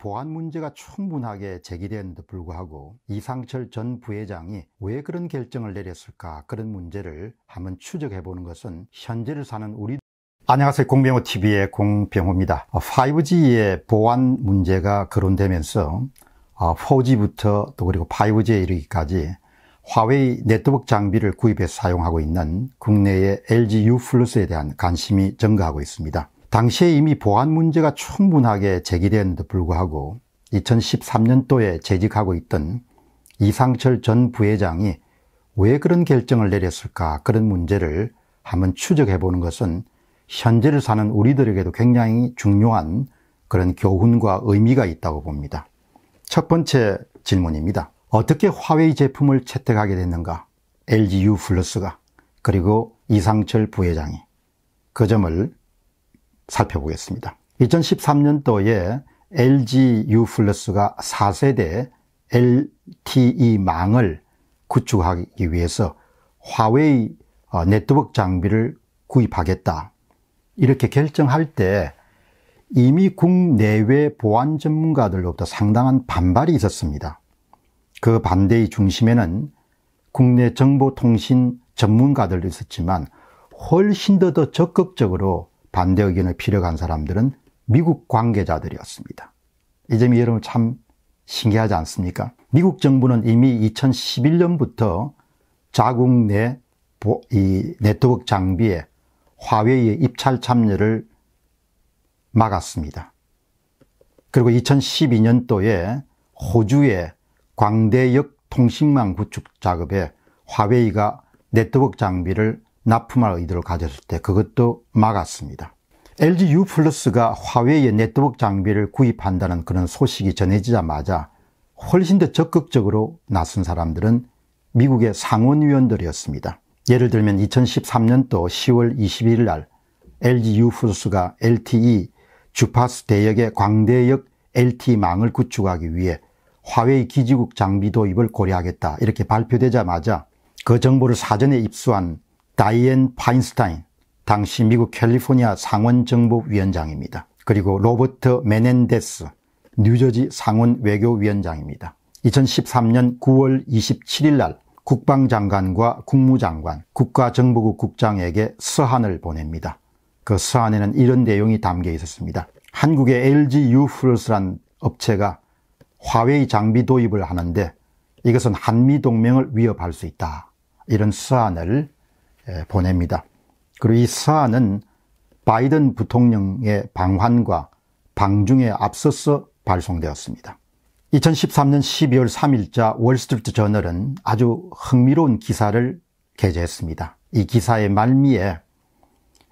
보안 문제가 충분하게 제기되었는데도 불구하고 이상철 전 부회장이 왜 그런 결정을 내렸을까 그런 문제를 한번 추적해 보는 것은 현재를 사는 우리 안녕하세요. 공병호TV의 공병호입니다. 5G의 보안 문제가 거론되면서 4G부터 아, 또 그리고 5G에 이르기까지 화웨이 네트워크 장비를 구입해 사용하고 있는 국내의 LG U 플러스에 대한 관심이 증가하고 있습니다. 당시에 이미 보안 문제가 충분하게 제기되는데 불구하고 2013년도에 재직하고 있던 이상철 전 부회장이 왜 그런 결정을 내렸을까 그런 문제를 한번 추적해 보는 것은 현재를 사는 우리들에게도 굉장히 중요한 그런 교훈과 의미가 있다고 봅니다. 첫 번째 질문입니다. 어떻게 화웨이 제품을 채택하게 됐는가? LGU 플러스가 그리고 이상철 부회장이 그 점을 살펴보겠습니다. 2013년도에 LG U 플러스가 4세대 LTE망을 구축하기 위해서 화웨이 어, 네트워크 장비를 구입하겠다. 이렇게 결정할 때 이미 국내외 보안 전문가들로부터 상당한 반발이 있었습니다. 그 반대의 중심에는 국내 정보통신 전문가들도 있었지만 훨씬 더, 더 적극적으로 반대 의견을 피력한 사람들은 미국 관계자들이었습니다. 이 점이 여러분 참 신기하지 않습니까? 미국 정부는 이미 2011년부터 자국 내 네트워크 장비에 화웨이의 입찰 참여를 막았습니다. 그리고 2012년도에 호주의 광대역 통신망 구축 작업에 화웨이가 네트워크 장비를 납품할 의도를 가졌을 때 그것도 막았습니다. LG U 플러스가 화웨이의 네트워크 장비를 구입한다는 그런 소식이 전해지자마자 훨씬 더 적극적으로 나선 사람들은 미국의 상원위원들이었습니다 예를 들면 2013년도 10월 21일 날 LG U 플러스가 LTE 주파수 대역의 광대역 LTE망을 구축하기 위해 화웨이 기지국 장비 도입을 고려하겠다 이렇게 발표되자마자 그 정보를 사전에 입수한 다이앤 파인스타인, 당시 미국 캘리포니아 상원정보위원장입니다. 그리고 로버트 메넨데스, 뉴저지 상원 외교위원장입니다. 2013년 9월 27일 날 국방장관과 국무장관, 국가정보국 국장에게 서한을 보냅니다. 그 서한에는 이런 내용이 담겨 있었습니다. 한국의 LG u 플러스란 업체가 화웨이 장비 도입을 하는데 이것은 한미동맹을 위협할 수 있다. 이런 서한을 예, 보냅니다. 그리고 이 사안은 바이든 부통령의 방환과 방중에 앞서서 발송되었습니다. 2013년 12월 3일자 월스트리트 저널은 아주 흥미로운 기사를 게재했습니다. 이 기사의 말미에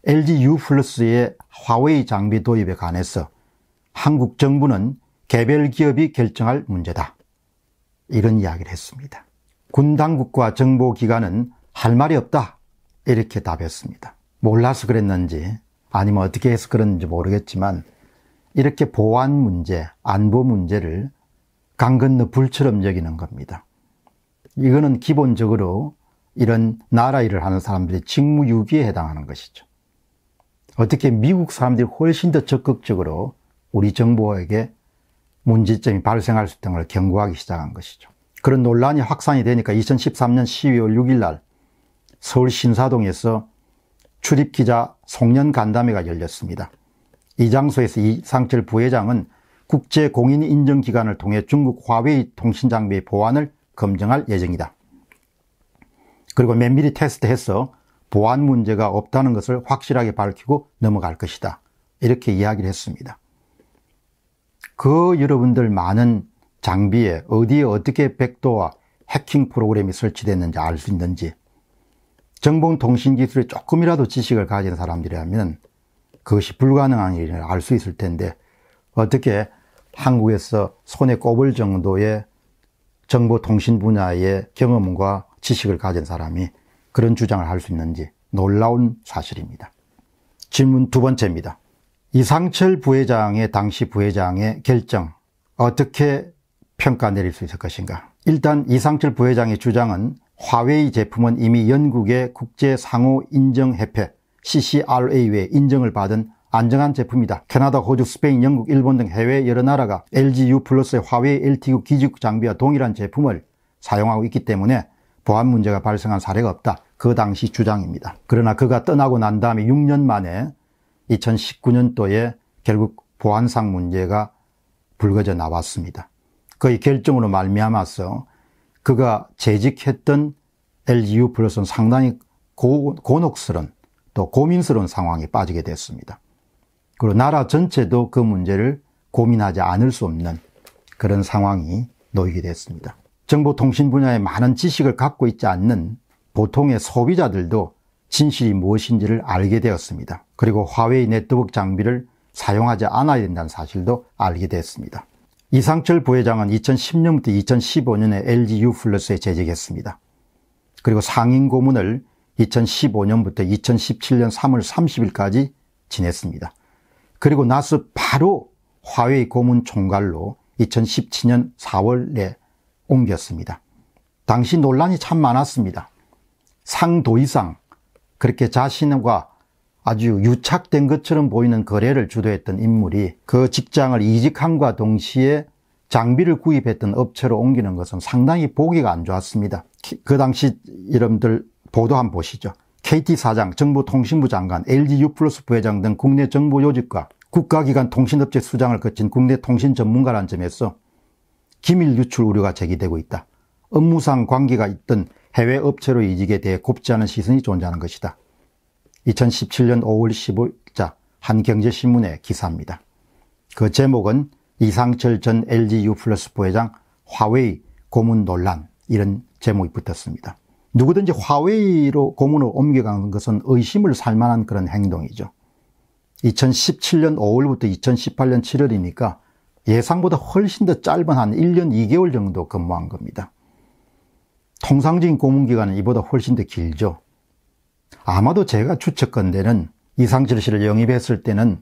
LG U 플러스의 화웨이 장비 도입에 관해서 한국 정부는 개별 기업이 결정할 문제다. 이런 이야기를 했습니다. 군 당국과 정보기관은 할 말이 없다. 이렇게 답했습니다. 몰라서 그랬는지 아니면 어떻게 해서 그랬는지 모르겠지만 이렇게 보안 문제, 안보 문제를 강 건너 불처럼 여기는 겁니다. 이거는 기본적으로 이런 나라 일을 하는 사람들이 직무유기에 해당하는 것이죠. 어떻게 미국 사람들이 훨씬 더 적극적으로 우리 정부에게 문제점이 발생할 수 있다는 걸 경고하기 시작한 것이죠. 그런 논란이 확산이 되니까 2013년 12월 6일 날 서울 신사동에서 출입기자 송년 간담회가 열렸습니다. 이 장소에서 이상철 부회장은 국제공인 인증기관을 통해 중국 화웨이 통신장비의 보안을 검증할 예정이다. 그리고 면밀히 테스트해서 보안 문제가 없다는 것을 확실하게 밝히고 넘어갈 것이다. 이렇게 이야기를 했습니다. 그 여러분들 많은 장비에 어디에 어떻게 백도와 해킹 프로그램이 설치됐는지 알 수 있는지 정보통신기술에 조금이라도 지식을 가진 사람들이라면 그것이 불가능한 일을 알 수 있을 텐데 어떻게 한국에서 손에 꼽을 정도의 정보통신 분야의 경험과 지식을 가진 사람이 그런 주장을 할 수 있는지 놀라운 사실입니다. 질문 두 번째입니다. 이상철 부회장의 당시 부회장의 결정 어떻게 평가 내릴 수 있을 것인가? 일단 이상철 부회장의 주장은 화웨이 제품은 이미 영국의 국제상호 인정협회 CCRA 외 인정을 받은 안정한 제품이다. 캐나다, 호주, 스페인, 영국, 일본 등 해외 여러 나라가 LGU 플러스의 화웨이 LTU 기지국 장비와 동일한 제품을 사용하고 있기 때문에 보안 문제가 발생한 사례가 없다. 그 당시 주장입니다. 그러나 그가 떠나고 난 다음에 6년 만에 2019년도에 결국 보안상 문제가 불거져 나왔습니다. 거의 결정으로 말미암아서 그가 재직했던 LGU 플러스는 상당히 고, 곤혹스런 또 고민스러운 상황에 빠지게 됐습니다. 그리고 나라 전체도 그 문제를 고민하지 않을 수 없는 그런 상황이 놓이게 됐습니다. 정보통신 분야에 많은 지식을 갖고 있지 않는 보통의 소비자들도 진실이 무엇인지를 알게 되었습니다. 그리고 화웨이 네트워크 장비를 사용하지 않아야 된다는 사실도 알게 됐습니다. 이상철 부회장은 2010년부터 2015년에 LG U+에 재직했습니다. 그리고 상인 고문을 2015년부터 2017년 3월 30일까지 지냈습니다. 그리고 나서 바로 화웨이 고문 총괄로 2017년 4월에 옮겼습니다. 당시 논란이 참 많았습니다. 상도이상 그렇게 자신과 아주 유착된 것처럼 보이는 거래를 주도했던 인물이 그 직장을 이직함과 동시에 장비를 구입했던 업체로 옮기는 것은 상당히 보기가 안 좋았습니다. 그 당시 이름들 보도 한번 보시죠. KT 사장, 정보통신부 장관, LG U+스 부회장 등 국내 정보 요직과 국가기관 통신업체 수장을 거친 국내 통신 전문가란 점에서 기밀 유출 우려가 제기되고 있다. 업무상 관계가 있던 해외 업체로 이직에 대해 곱지 않은 시선이 존재하는 것이다. 2017년 5월 15일자 한경제신문의 기사입니다. 그 제목은 이상철 전 LGU 플러스 부회장 화웨이 고문 논란 이런 제목이 붙었습니다. 누구든지 화웨이로 고문을 옮겨가는 것은 의심을 살 만한 그런 행동이죠. 2017년 5월부터 2018년 7월이니까 예상보다 훨씬 더 짧은 한 1년 2개월 정도 근무한 겁니다. 통상적인 고문 기간은 이보다 훨씬 더 길죠. 아마도 제가 추측건대는 이상철 씨를 영입했을 때는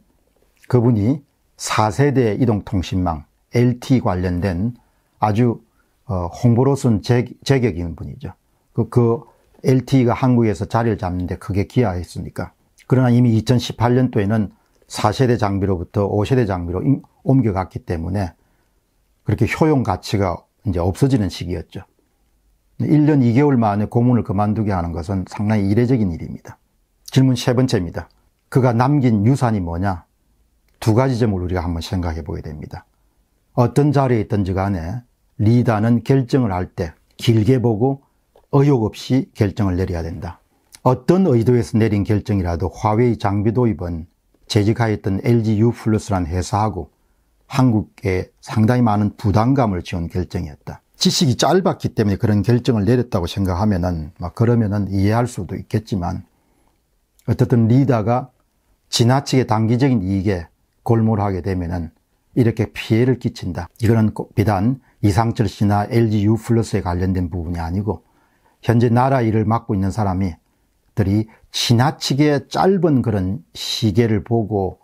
그분이 4세대 이동통신망 LT 관련된 아주 어, 홍보로선 제격인 분이죠. 그, 그 LTE가 한국에서 자리를 잡는데 크게 기여했으니까. 그러나 이미 2018년도에는 4세대 장비로부터 5세대 장비로 옮겨갔기 때문에 그렇게 효용 가치가 이제 없어지는 시기였죠. 1년 2개월 만에 고문을 그만두게 하는 것은 상당히 이례적인 일입니다. 질문 세 번째입니다. 그가 남긴 유산이 뭐냐? 두 가지 점을 우리가 한번 생각해 보게 됩니다. 어떤 자리에 있든지 간에 리더는 결정을 할 때 길게 보고 의욕 없이 결정을 내려야 된다. 어떤 의도에서 내린 결정이라도 화웨이 장비 도입은 재직하였던 LGU 플러스란 회사하고 한국에 상당히 많은 부담감을 지운 결정이었다. 지식이 짧았기 때문에 그런 결정을 내렸다고 생각하면은 막 그러면은 이해할 수도 있겠지만 어쨌든 리더가 지나치게 단기적인 이익에 골몰하게 되면은 이렇게 피해를 끼친다. 이거는 비단 이상철 씨나 LG U 플러스에 관련된 부분이 아니고 현재 나라 일을 맡고 있는 사람이 들이 지나치게 짧은 그런 시계를 보고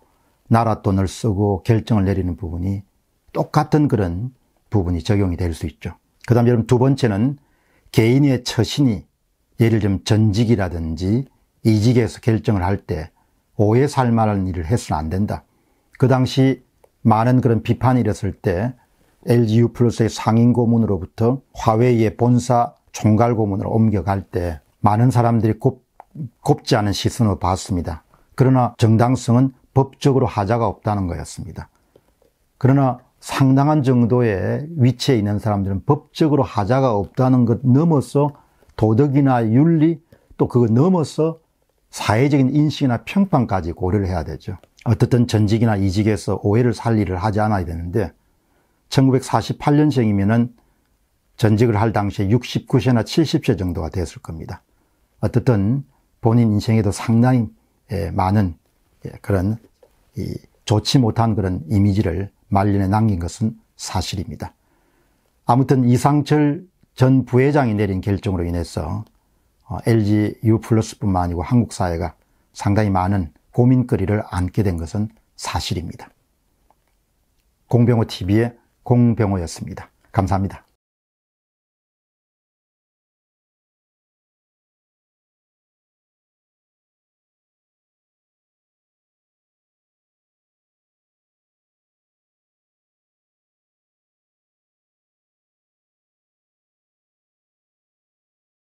나라 돈을 쓰고 결정을 내리는 부분이 똑같은 그런 부분이 적용이 될 수 있죠. 그 다음 에 여러분 두 번째는 개인의 처신이 예를 들면 전직이라든지 이직에서 결정을 할 때 오해 살 만한 일을 해서는 안 된다. 그 당시 많은 그런 비판이 일었을 때 LGU 플러스의 상인 고문으로부터 화웨이의 본사 총괄 고문으로 옮겨갈 때 많은 사람들이 곱, 곱지 않은 시선으로 봤습니다. 그러나 정당성은 법적으로 하자가 없다는 거였습니다. 그러나 상당한 정도의 위치에 있는 사람들은 법적으로 하자가 없다는 것 넘어서 도덕이나 윤리 또 그거 넘어서 사회적인 인식이나 평판까지 고려를 해야 되죠. 어떻든 전직이나 이직에서 오해를 살 일을 하지 않아야 되는데 1948년생이면은 전직을 할 당시에 69세나 70세 정도가 됐을 겁니다. 어떻든 본인 인생에도 상당히 예, 많은 예, 그런 좋지 못한 그런 이미지를 말년에 남긴 것은 사실입니다. 아무튼 이상철 전 부회장이 내린 결정으로 인해서 LG 어, U 플러스뿐만 아니고 한국 사회가 상당히 많은 고민거리를 안게 된 것은 사실입니다. 공병호 TV의 공병호였습니다. 감사합니다.